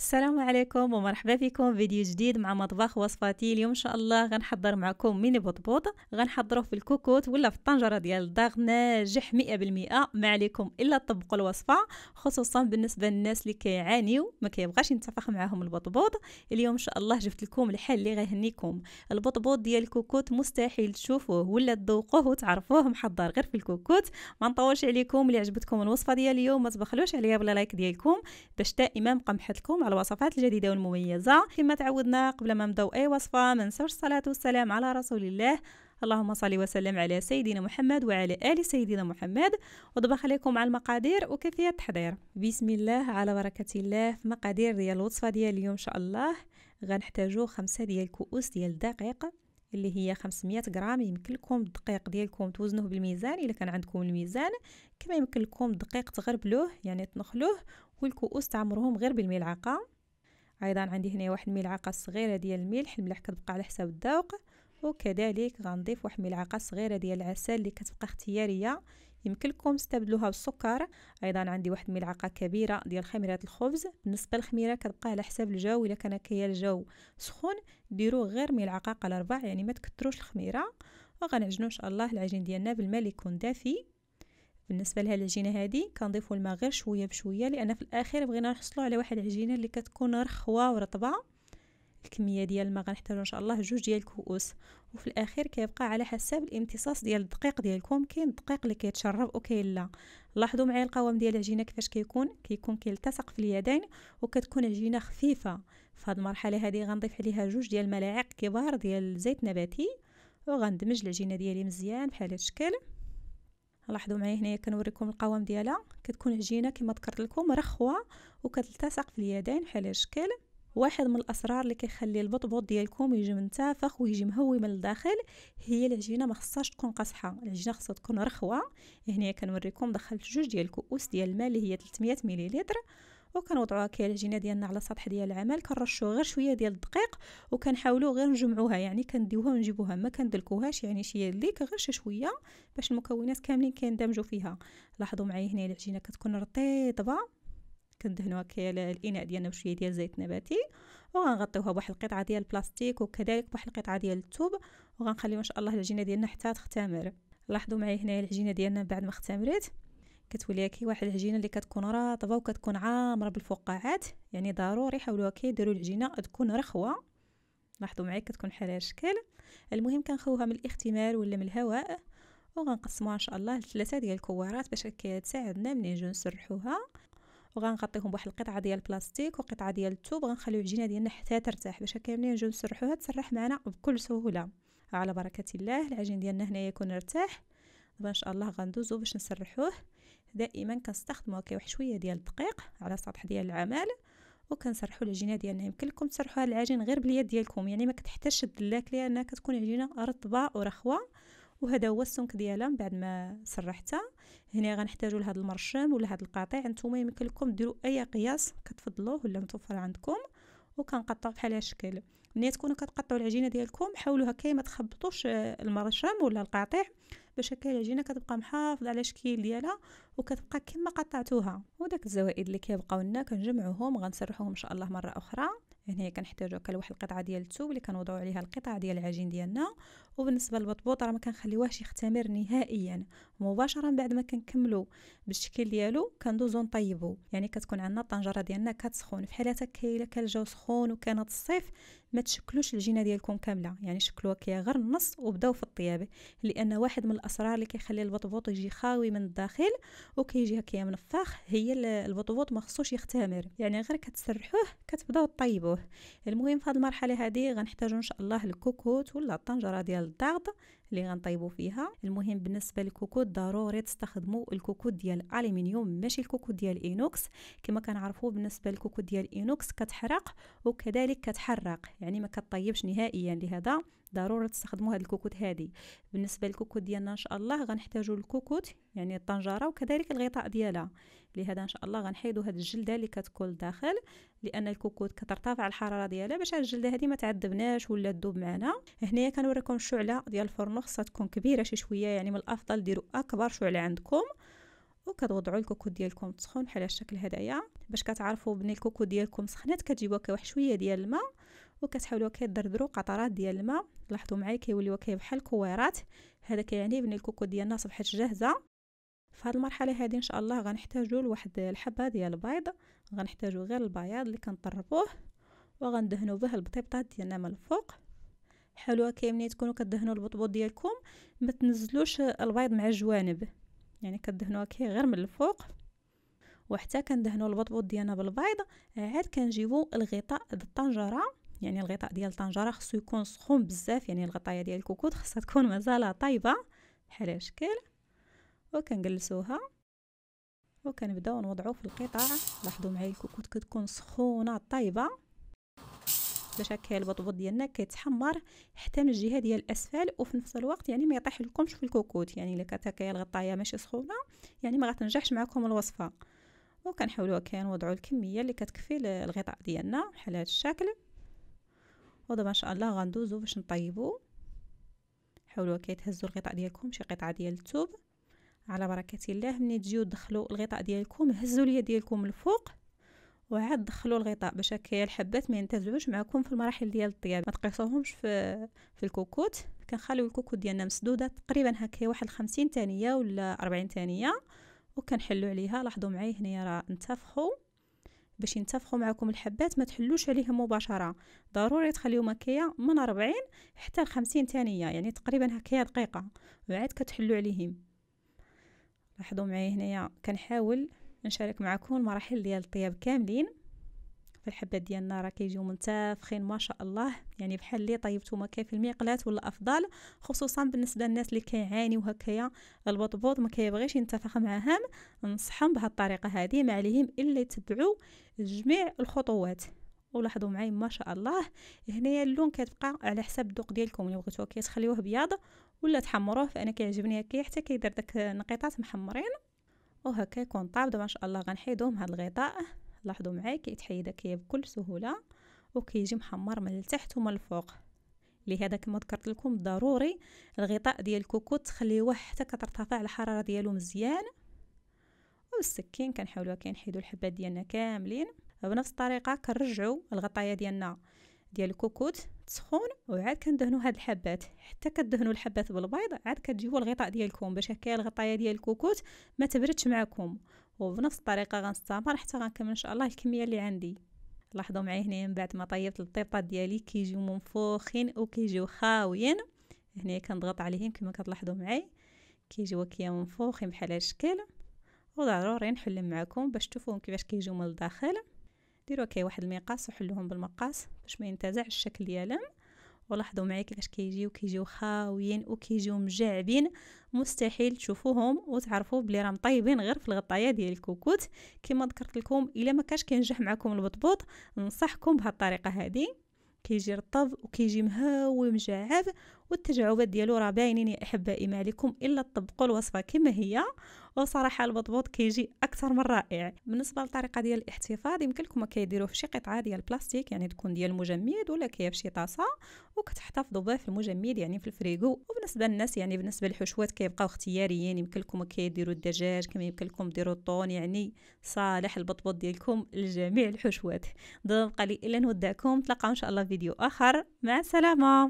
السلام عليكم ومرحبا بكم فيديو جديد مع مطبخ وصفاتي اليوم ان شاء الله غنحضر معكم ميني بطبوط غنحضروه في الكوكوت ولا في الطنجره ديال الدار ناجح 100% ما عليكم الا تطبقوا الوصفه خصوصا بالنسبه للناس اللي كيعانيو ما كيبغاش ينتفخ معاهم البطبوط اليوم ان شاء الله جبت لكم الحل اللي غيهنيكم البطبوط ديال الكوكوت مستحيل تشوفوه ولا تذوقوه وتعرفوه محضر غير في الكوكوت ما نطولش عليكم اللي عجبتكم الوصفه ديال اليوم ما تبخلوش عليا بلا لايك ديالكم باش دائما نبقى لكم الوصفات الجديدة والمميزة كما تعودنا قبل ما نبداو أي وصفة ما ننساوش الصلاة والسلام على رسول الله اللهم صل وسلم على سيدنا محمد وعلى آل سيدنا محمد وضبخ عليكم على المقادير وكيفية التحضير بسم الله على بركة الله في مقادير ديال الوصفة ديال اليوم إن شاء الله غنحتاجو خمسة ديال كؤوس ديال الدقيق اللي هي 500 غرام يمكن لكم الدقيق ديالكم توزنوه بالميزان الا كان عندكم الميزان كما يمكن لكم الدقيق تغربلوه يعني تنخلوه والكؤوس تعمرهم غير بالملعقة أيضا عندي هنا واحد الملعقة صغيرة ديال الملح الملح كتبقى على حساب الذوق وكذلك غنضيف واحد الملعقة صغيرة ديال العسل اللي كتبقى اختيارية يمكنكم تستبدلوها بالسكر ايضا عندي واحد الملعقه كبيره ديال خميره الخبز بالنسبه للخميره كتبقى على حساب الجو الا كان كيا الجو سخون ديروا غير ملعقه قال ربع يعني ما تكتروش الخميره وغنعجنوا ان شاء الله العجين ديالنا بالماء اللي يكون دافي بالنسبه لها العجينه هذه كنضيفوا الماء غير شويه بشويه لان في الاخير بغينا نحصلوا على واحد العجينه اللي كتكون رخوه ورطبه الكميه ديال الماء غنحتاجو ان شاء الله جوج ديال الكؤوس وفي الاخير كيبقى على حساب الامتصاص ديال الدقيق ديالكم كاين الدقيق اللي كيتشرب وكاين لا لاحظوا معايا القوام ديال العجينه كيفاش كيكون كيكون كيلتصق في اليدين وكتكون عجينه خفيفه في هاد المرحله هذه غنضيف عليها جوج ديال الملاعق كبار ديال الزيت نباتي وغندمج العجينه ديالي مزيان بحال هاد الشكل لاحظوا معايا هنايا كنوريكم القوام ديالها كتكون عجينه كما ذكرت لكم رخوه وكتلتصق في اليدين بحال الشكل واحد من الاسرار اللي كيخلي البطبوط ديالكم يجي منتفخ ويجي مهوي من الداخل هي العجينه ما خصهاش تكون قاصحه العجينه خصها تكون رخوه هنايا كنوريكم دخلت جوج ديال الكؤوس ديال الماء اللي هي 300 مليلتر وكنوضعوها العجينه ديالنا على سطح ديال العمل كنرشوا غير شويه ديال الدقيق وكنحاولوا غير نجمعوها يعني كنديوها ونجيبوها ما كندلكوهاش يعني شي ليك غير شي شويه باش المكونات كاملين كيندمجوا فيها لاحظوا معايا هنا العجينه كتكون رطيبه كندهنوها كي الاناء ديالنا بشويه ديال زيت نباتي وغنغطيوها بواحد القطعه ديال البلاستيك وكذلك بواحد القطعه ديال الثوب وغنخليو ان شاء الله العجينه ديالنا حتى تختمر لاحظوا معايا هنا العجينه ديالنا بعد ما اختمرت كتولي كي واحد العجينه اللي كتكون راطبه وكتكون عامره بالفقاعات يعني ضروري حاولوا كي ديروا العجينه تكون رخوه لاحظوا معايا كتكون بحال هذا الشكل المهم كنخوها من الاختمار ولا من الهواء وغنقسموها ان شاء الله لثلاثه ديال الكوارات باش كتساعدنا ملي نجيو نسرحوها وغنغطيهم بواحد القطعه ديال البلاستيك وقطعه ديال الثوب وغنخليو العجينه ديالنا حتى ترتاح باش هكا ملي نجيو نسرحوها تسرح معنا بكل سهوله على بركه الله العجين ديالنا هنايا يكون ارتاح دابا ان شاء الله غندوزو باش نسرحوه دائما كنستخدموها كيوح شويه ديال الدقيق على سطح ديال العماله وكنسرحوا العجينه ديالنا يمكن لكم تسرحوا العجين غير باليد ديالكم يعني ما كتحتاجش الدلاك لانها كتكون عجينه رطبه ورخوه وهذا هو السمك ديالها من بعد ما سرحتها هنا غنحتاجوا لهذا المرشم ولا هذا القطيع نتوما يمكن لكم ديروا اي قياس كتفضلوه ولا متوفر عندكم وكنقطعوا بحال الشكل ملي تكونوا كتقطعوا العجينه ديالكم حاولوا هكا ما تخبطوش آه، المرشم ولا القطيع باش هكا العجينه كتبقى محافظه على الشكل ديالها وكتبقى كما قطعتوها وداك الزوائد اللي كيبقاو لنا كنجمعوهم غنسرحوهم ان شاء الله مره اخرى يعني كنحتاجو هكا لواحد القطعه ديال التوب اللي كنوضعو عليها القطع ديال العجين ديالنا وبالنسبه للبطبوط راه مكنخليوهش يختمر نهائيا مباشره بعد ما كنكملو بالشكل ديالو كندوزو نطيبو يعني كتكون عندنا الطنجره ديالنا كتسخن حالة هكا إلا كان الجو سخون وكانت الصيف ما تشكلوش الجينه ديالكم كامله يعني شكلوها كي غير النص وبداو في الطيابه لان واحد من الاسرار اللي كيخلي البطبوط يجي خاوي من الداخل وكيجي هكا منفخ هي البطبوط ما خصوش يختمر يعني غير كتسرحوه كتبداو طيبوه المهم في هذه المرحله هذه غنحتاجو ان شاء الله الكوكوت ولا الطنجره ديال الضغط اللي غنطيبوا فيها المهم بالنسبه للكوكوت ضروري تستخدموا الكوكوت ديال الالومنيوم ماشي الكوكوت ديال الاينوكس كما كنعرفوا بالنسبه للكوكوت ديال الاينوكس كتحرق وكذلك كتحرق يعني ما كطيبش نهائيا لهذا ضروري تستخدموا هاد الكوكوت هادي بالنسبه للكوكوت ديالنا ان شاء الله غنحتاجوا الكوكوت يعني الطنجره وكذلك الغطاء ديالها لهذا ان شاء الله غنحيدوا هاد الجلده اللي كتكون الداخل لان الكوكوت كترتفع الحراره ديالها باش هاد الجلده هادي ما تعذبناش ولا تذوب معنا هنايا كنوريكم الشعله ديال الفرن خصها تكون كبيره شي شويه يعني من الافضل ديروا اكبر شعله عندكم وكتوضعوا الكوكوت ديالكم تسخن بحال الشكل هدايا باش كتعرفوا بني الكوكوت ديالكم سخنات كتجيبوها كواحد شويه ديال الماء وكتحاولوا كيدردروا قطرات ديال الماء لاحظوا معايا كيوليو كي بحال كويرات هذا كيعني بان الكوكو ديالنا صبحت جاهزه في هذه المرحله هذه ان شاء الله غنحتاجوا لواحد الحبه ديال البيض غنحتاجوا غير البياض اللي كنطربوه وغندهنوا به البطيبطات ديالنا من الفوق حلوه كي ملي تكونوا كدهنوا البطبوط ديالكم ما تنزلوش البيض مع الجوانب يعني كدهنوها كي غير من الفوق وحتى كندهنوا البطبوط ديالنا بالبيض عاد كنجيبوا الغطاء د الطنجره يعني الغطاء ديال الطنجره خصو يكون سخون بزاف يعني الغطايه ديال الكوكوت خصها تكون مازال طايبه بحال هالشكل وكنجلسوها وكنبداو نوضعو في القطع لاحظوا معايا الكوكوت كتكون سخونه طايبه باش هكا البطبوط ديالنا كيتحمر حتى من الجهه ديال الاسفل وفي نفس الوقت يعني ما يطيح لكمش في الكوكوت يعني الا كانت هكايا الغطايه ماشي سخونه يعني ما غتنجحش معكم الوصفه وكنحاولوا هكا نوضعوا الكميه اللي كتكفي الغطاء ديالنا بحال هذا الشكل ودابا ان شاء الله غندوزو باش نطيبو حاولوا هكا تهزوا الغطاء ديالكم شي قطعه ديال الثوب على بركه الله ملي تجيو تدخلوا الغطاء ديالكم هزوا اليد ديالكم الفوق وعاد دخلوا الغطاء باش هكا الحبات ما ينتزعوش معكم في المراحل ديال الطياب ما تقيسوهمش في في الكوكوت كنخليو الكوكوت ديالنا مسدوده تقريبا هكا واحد 50 ثانيه ولا 40 ثانيه وكنحلو عليها لاحظوا معايا هنايا راه انتفخوا باش ينتفخوا معكم الحبات ما تحلوش عليهم مباشره ضروري تخليهم هكايا من 40 حتى ل 50 ثانيه يعني تقريبا هكايا دقيقه وعاد كتحلوا عليهم لاحظوا معايا هنايا كنحاول نشارك معكم المراحل ديال الطياب كاملين فالحبات ديالنا راه كيجيو منتفخين ما شاء الله يعني بحال اللي ما كاين في المقلات ولا افضل خصوصا بالنسبه للناس اللي كيعانيو هكايا البطبوط ما كيبغيش ينتفخ معاهم نصحهم بهذه الطريقه هذه ما عليهم الا يتبعوا جميع الخطوات ولاحظوا معايا ما شاء الله هنايا اللون كتبقى على حسب الذوق ديالكم الا بغيتوه كتخليوه بياض ولا تحمروه فانا كيعجبني هكا حتى كيدير داك نقيطات محمرين وهكا يكون طاب دابا ان شاء الله من هاد الغطاء لاحظوا معايا كيتحيد هكايا بكل سهوله وكيجي محمر من التحت ومن الفوق لهذا كما ذكرت لكم ضروري الغطاء ديال الكوكوت تخليوه حتى كترتفع الحراره ديالو مزيان والسكين كنحاولوا كنحيدوا الحبات ديالنا كاملين بنفس الطريقه كنرجعوا الغطايه ديالنا ديال الكوكوت تسخون وعاد كندهنوا هاد الحبات حتى كدهنوا الحبات بالبيض عاد كتجيو الغطاء ديالكم باش هكايا الغطايه ديال الكوكوت ما تبردش معكم وبنفس الطريقه غنستمر حتى غنكمل ان شاء الله الكميه اللي عندي لاحظوا معايا هنا من بعد ما طيبت البطيطات ديالي كيجيو منفوخين وكيجيو خاويين هنا كنضغط عليهم كما كتلاحظوا معايا كيجيو كيا منفوخين بحال هذا الشكل وضروري نحلهم معكم باش تشوفوهم كيفاش كيجيو من الداخل ديروا كي واحد المقاس وحلوهم بالمقاس باش ما ينتزع الشكل ديالهم ولاحظوا معايا كيفاش كيجيو كيجيو خاويين وكيجيو مجعبين مستحيل تشوفوهم وتعرفوا بلي راهم طيبين غير في الغطايه ديال الكوكوت كما ذكرت لكم الا ما كاش كينجح معكم البطبوط ننصحكم بهذه الطريقه هذه كيجي رطب وكيجي مهاوي مجعب والتجاوبات ديالو راه باينين يا احبائي ما عليكم الا تطبقوا الوصفه كما هي وصراحه البطبوط كيجي اكثر من رائع بالنسبه للطريقه ديال الاحتفاظ يمكن لكم كيديروه في شي قطعه ديال البلاستيك يعني تكون ديال المجمد ولا كي في شي طاسه وكتحتفظوا به في المجمد يعني في الفريغو وبالنسبه للناس يعني بالنسبه للحشوات كيبقاو اختياريين يمكن لكم كيديروا الدجاج كما يمكن لكم ديروا الطون يعني صالح البطبوط ديالكم لجميع الحشوات دابا بقى لي الا نودعكم تلاقاو ان شاء الله فيديو اخر مع السلامه